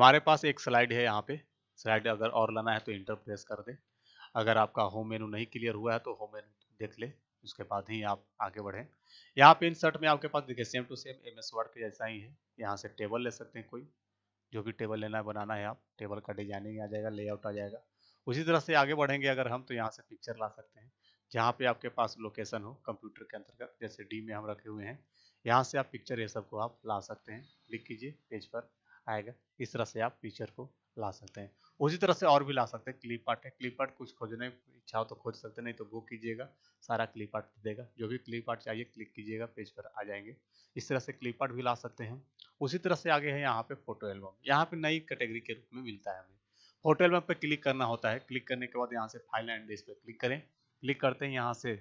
हमारे पास एक स्लाइड है यहाँ पे स्लाइड अगर और लाना है तो इंटर प्रेस कर दे अगर आपका होम मेनू नहीं क्लियर हुआ है तो होम मेनू देख ले उसके बाद ही आप आगे बढ़ें यहाँ पे इंसर्ट में आपके पास देखिए same to same M S word जैसा ही है यहाँ से टेबल ले सकते हैं कोई जो भी टेबल लेना है बनाना है आप टेबल का डिजाइनिंग आ जाएगा लेआउट आ जाएगा उसी तरह से आगे बढ़ेंगे अगर हम तो यहाँ से पिक्चर ला सकते हैं जहाँ पे आपके पास लोकेशन हो कंप्यूटर के अंतर्गत जैसे डी में हम रखे हुए हैं यहाँ से आप पिक्चर ये सब को आप ला सकते हैं क्लिक कीजिए पेज पर आएगा इस तरह से आप फीचर को ला सकते हैं उसी तरह से और भी ला सकते हैं क्लिप आर्ट है क्लिप आर्ट कुछ खोजने इच्छा हो तो खोज सकते नहीं तो वो कीजिएगा सारा क्लिप आर्ट देगा जो भी क्लिप आर्ट चाहिए क्लिक कीजिएगा पेज पर आ जाएंगे इस तरह से क्लिप आर्ट भी ला सकते हैं उसी तरह से आगे है यहाँ पे फोटो एल्बम यहाँ पे नई कैटेगरी के रूप में मिलता है हमें फोटो एल्बम पर क्लिक करना होता है क्लिक करने के बाद यहाँ से फाइल एंड डिस्प्ले क्लिक करें क्लिक करते हैं यहाँ से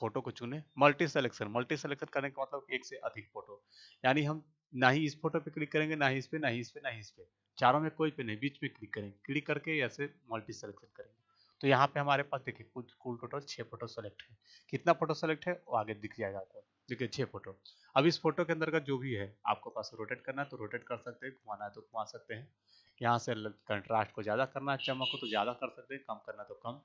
फोटो को चुने मल्टी सेलेक्शन मल्टी सेलेक्शन करने का मतलब एक से अधिक फोटो यानी हम ना ही इस फोटो पे क्लिक करेंगे ना ही इस पे ना ही इस पे ना ही इस पे चारों में कोई पे नहीं बीच में क्लिक करेंगे क्लिक करके ऐसे मल्टी सिलेक्शन करेंगे तो यहाँ पे हमारे पास देखिए कुछ कुल टोटल छः फोटो सेलेक्ट है कितना फोटो सेलेक्ट है वो आगे दिख जाएगा आपको देखिए छः फोटो अब इस फोटो के अंदर का जो भी है आपको पास रोटेट करना है तो रोटेट कर सकते हैं घुमाना है तो घुमा सकते हैं यहाँ से कंट्रास्ट को ज़्यादा करना है चमक को तो ज़्यादा कर सकते हैं कम करना तो कम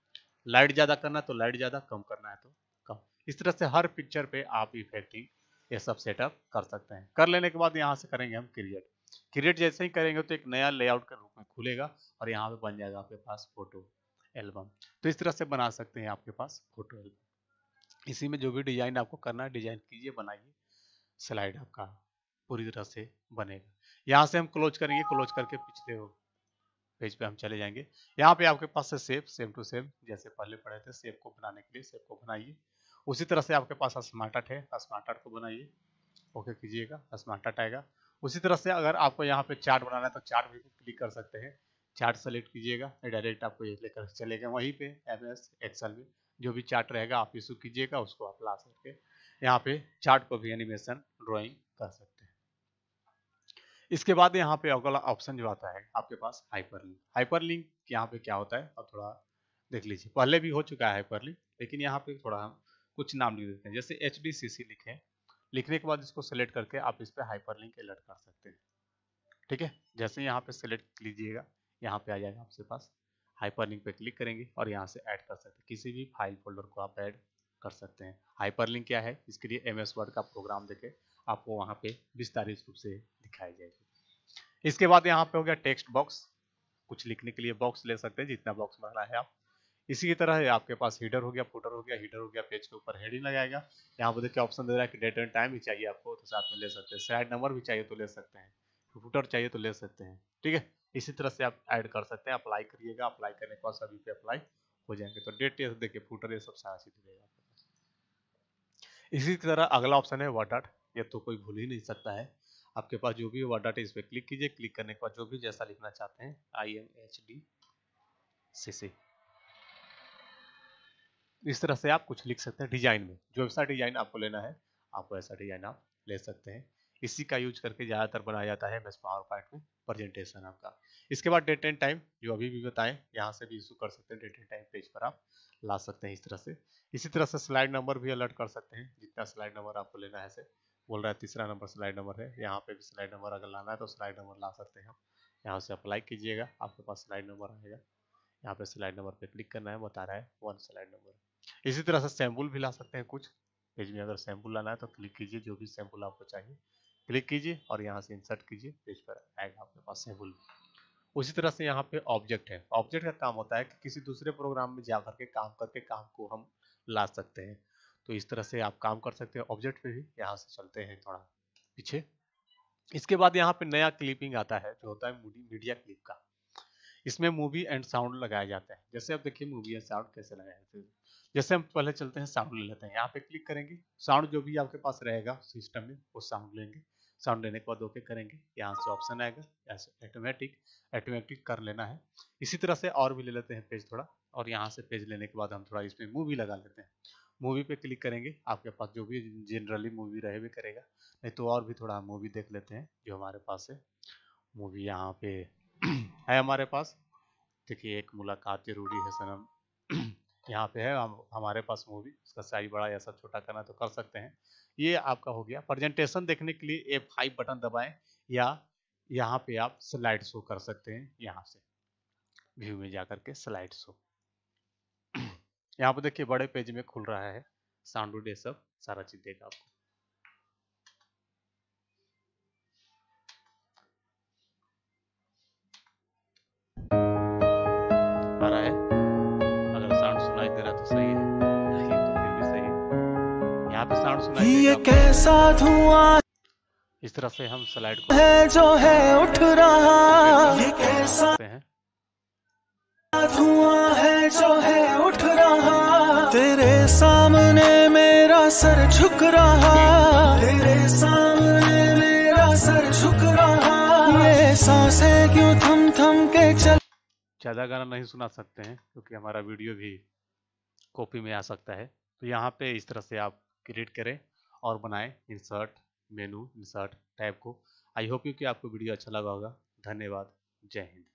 लाइट ज़्यादा करना तो लाइट ज़्यादा कम करना है तो कम इस तरह से हर पिक्चर पर आप इफेक्टिंग ये सब सेटअप कर सकते हैं कर लेने के बाद यहाँ से करेंगे हम क्रिएट क्रिएट जैसे ही करेंगे तो एक नया लेआउट के रूप में खुलेगा और यहाँ पे बन जाएगा आपके पास फोटो एल्बम तो इस तरह से बना सकते हैं आपके पास फोटो एल्बम इसी में जो भी डिजाइन आपको करना है डिजाइन कीजिए बनाइए स्लाइड आपका पूरी तरह से बनेगा यहाँ से हम क्लोज करेंगे क्लोज करके पिछले पेज पे हम चले जाएंगे यहाँ पे आपके पास है सेव सेम टू सेम जैसे पहले पढ़े थे सेव को बनाने के लिए सेव को बनाइए उसी तरह से आपके पास स्मार्ट है स्मार्ट को बनाइए ओके कीजिएगा स्मार्ट आएगा उसी तरह से अगर आपको यहाँ पे चार्ट बनाना है तो चार्ट भी क्लिक कर सकते हैं चार्ट सेलेक्ट कीजिएगा डायरेक्ट आपको ये लेकर चलेगा वहीं पे एम एस एक्सल में जो भी चार्ट रहेगा आप इशू कीजिएगा उसको आप ला सकते यहाँ पे चार्ट को भी एनिमेशन ड्राइंग कर सकते हैं इसके बाद यहाँ पे अगला ऑप्शन जो आता है आपके पास हाइपर लिंक हाइपर लिंक यहाँ पे क्या होता है अब थोड़ा देख लीजिए पहले भी हो चुका है हाइपर लिंक लेकिन यहाँ पे थोड़ा हम कुछ नाम लिख देते हैं जैसे एच लिखे लिखने के बाद इसको सेलेक्ट करके आप इस पर हाइपर लिंक एलर्ट कर सकते हैं ठीक है जैसे यहाँ पे सेलेक्ट लीजिएगा यहाँ पे आ जाएगा आपके पास हाइपर लिंक पे क्लिक करेंगे और यहाँ से ऐड कर सकते हैं किसी भी फाइल फोल्डर को आप ऐड कर सकते हैं हाइपर लिंक क्या है इसके लिए एम एस वर्ड का प्रोग्राम देखे आपको वहाँ पे विस्तारित रूप से दिखाई जाएगी इसके बाद यहाँ पे हो गया टेक्स्ट बॉक्स कुछ लिखने के लिए बॉक्स ले सकते हैं जितना बॉक्स भरना है आप इसी की तरह आपके पास हीटर हो गया फुटर हो गया हीटर हो गया पेज के ऊपर हेडिंग लगाएगा यहाँ पर देखिए ऑप्शन दे रहा है कि डेट एंड टाइम भी चाहिए आपको तो साथ में ले सकते हैं स्लाइड नंबर भी चाहिए तो ले सकते हैं फुटर चाहिए तो ले सकते हैं ठीक है इसी तरह से आप ऐड कर सकते हैं अप्लाई करिएगा अप्लाई करने के बाद सभी पे अप्लाई हो जाएंगे तो डेट ये देखिए फुटर ये सब सारा चीज मिलेगा इसी तरह अगला ऑप्शन है वाटाट ये तो कोई भूल ही नहीं सकता है आपके पास जो भी वाटाट है इस पर क्लिक कीजिए क्लिक करने के बाद जो भी जैसा लिखना चाहते हैं I am H D C C इस तरह से आप कुछ लिख सकते हैं डिजाइन में जो ऐसा डिजाइन आपको लेना है आप वैसा डिजाइन आप ले सकते हैं इसी का यूज करके ज़्यादातर बनाया जाता है एमएस पावर पॉइंट में प्रेजेंटेशन आपका इसके बाद डेट एंड टाइम जो अभी भी बताएं यहाँ से भी इशू कर सकते हैं डेट एंड टाइम पेज पर आप ला सकते हैं इस तरह से इसी तरह से स्लाइड नंबर भी अलर्ट कर सकते हैं जितना स्लाइड नंबर आपको लेना है से बोल रहा है तीसरा नंबर स्लाइड नंबर है यहाँ पे भी स्लाइड नंबर अगर लाना है तो स्लाइड नंबर ला सकते हैं यहाँ से अप्लाई कीजिएगा आपके पास स्लाइड नंबर आएगा यहाँ पे स्लाइड नंबर पे क्लिक करना है बता रहा है वन स्लाइड नंबर इसी तरह से सैम्पल भी ला सकते हैं कुछ पेज में अगर सैम्पल लाना है तो क्लिक कीजिए जो भी सैम्पल आपको चाहिए क्लिक कीजिए और यहाँ से इंसर्ट कीजिए पेज पर आएगा आपके पास सैम्पल उसी तरह से यहाँ पे ऑब्जेक्ट है ऑब्जेक्ट का काम होता है कि किसी दूसरे प्रोग्राम में जा करके काम करके काम को हम ला सकते हैं तो इस तरह से आप काम कर सकते हैं ऑब्जेक्ट पे भी यहाँ से चलते हैं थोड़ा पीछे इसके बाद यहाँ पे नया क्लिपिंग आता है जो होता है मीडिया क्लिप का इसमें मूवी एंड साउंड लगाए जाते हैं जैसे आप देखिए मूवी एंड साउंड कैसे लगाए जाते हैं जैसे हम पहले चलते हैं साउंड ले लेते हैं यहाँ पे क्लिक करेंगे साउंड जो भी आपके पास रहेगा सिस्टम में वो साउंड लेंगे साउंड लेने के बाद ओके करेंगे यहाँ से ऑप्शन आएगा ऐसे ऑटोमेटिक ऑटोमेटिक कर लेना है इसी तरह से और भी ले लेते हैं पेज थोड़ा और यहाँ से पेज लेने के बाद हम थोड़ा इसमें मूवी लगा लेते हैं मूवी पे क्लिक करेंगे आपके पास जो भी जनरली मूवी रहे भी करेगा नहीं तो और भी थोड़ा मूवी देख लेते हैं जो हमारे पास है मूवी यहाँ पे है हमारे पास देखिए एक मुलाकात जरूरी है सनम यहाँ पे है हम हमारे पास मूवी उसका साइज बड़ा या सब छोटा करना तो कर सकते हैं ये आपका हो गया प्रेजेंटेशन देखने के लिए ए फाइव बटन दबाएं या यहाँ पे आप स्लाइड शो कर सकते हैं यहाँ से व्यू में जा करके स्लाइड शो यहाँ पे देखिए बड़े पेज में खुल रहा है साउंड सब सारा चीज देगा आपको यहाँ पे साउंड सुनाई ये कैसा धुआं इस तरह से हम स्लाइड को है जो है उठ रहा ये कैसा धुआं है जो है उठ रहा तेरे सामने मेरा सर झुक रहा तेरे सामने मेरा सर झुक रहा ये सांसें क्यों थम थम के चल ज़्यादा गाना नहीं सुना सकते हैं क्योंकि हमारा वीडियो भी कॉपी में आ सकता है तो यहाँ पे इस तरह से आप क्रिएट करें और बनाएं इंसर्ट मेनू इंसर्ट टैब को आई होप यू कि आपको वीडियो अच्छा लगा होगा धन्यवाद जय हिंद